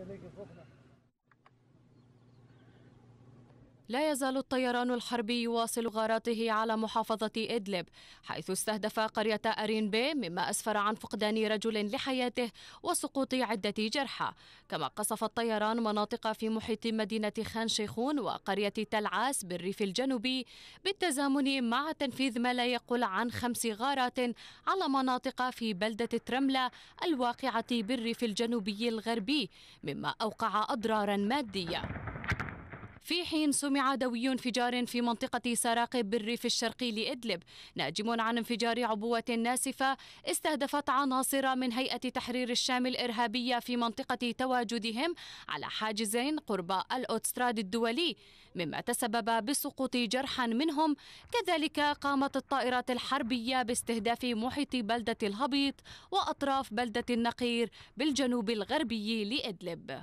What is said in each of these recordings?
Gelege Woche. لا يزال الطيران الحربي يواصل غاراته على محافظة إدلب حيث استهدف قرية أرين بي مما أسفر عن فقدان رجل لحياته وسقوط عدة جرحى كما قصف الطيران مناطق في محيط مدينة خان شيخون وقرية تلعاس بالريف الجنوبي بالتزامن مع تنفيذ ما لا يقل عن خمس غارات على مناطق في بلدة ترملة الواقعة بالريف الجنوبي الغربي مما أوقع أضرارا مادية في حين سمع دوي انفجار في منطقة سراقب بالريف الشرقي لإدلب ناجم عن انفجار عبوة ناسفة استهدفت عناصر من هيئة تحرير الشام الإرهابية في منطقة تواجدهم على حاجزين قرب الأوتستراد الدولي مما تسبب بسقوط جرحى منهم كذلك قامت الطائرات الحربية باستهداف محيط بلدة الهبيط وأطراف بلدة النقير بالجنوب الغربي لإدلب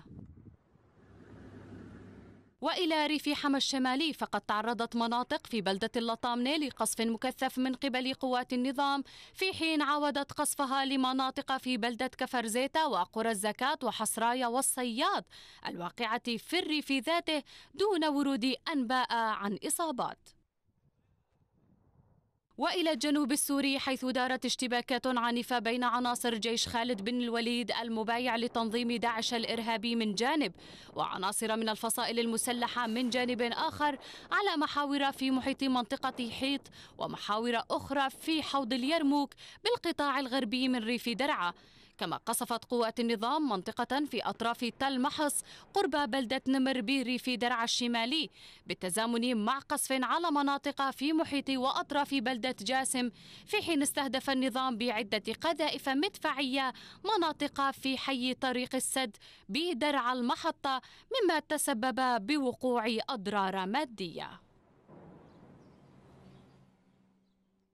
وإلى ريف حما الشمالي فقد تعرضت مناطق في بلدة اللطامنة لقصف مكثف من قبل قوات النظام في حين عاودت قصفها لمناطق في بلدة كفر زيتا وقرى الزكاة وحصرايا والصياد الواقعة في الريف ذاته دون ورود أنباء عن إصابات والى الجنوب السوري حيث دارت اشتباكات عنيفه بين عناصر جيش خالد بن الوليد المبايع لتنظيم داعش الارهابي من جانب وعناصر من الفصائل المسلحه من جانب اخر على محاور في محيط منطقه حيط ومحاور اخرى في حوض اليرموك بالقطاع الغربي من ريف درعا كما قصفت قوات النظام منطقة في أطراف تل محص قرب بلدة نمر بريف درعا الشمالي بالتزامن مع قصف على مناطق في محيط وأطراف بلدة عده جاسم في حين استهدف النظام بعدة قذائف مدفعية مناطق في حي طريق السد بدرع المحطة مما تسبب بوقوع أضرار مادية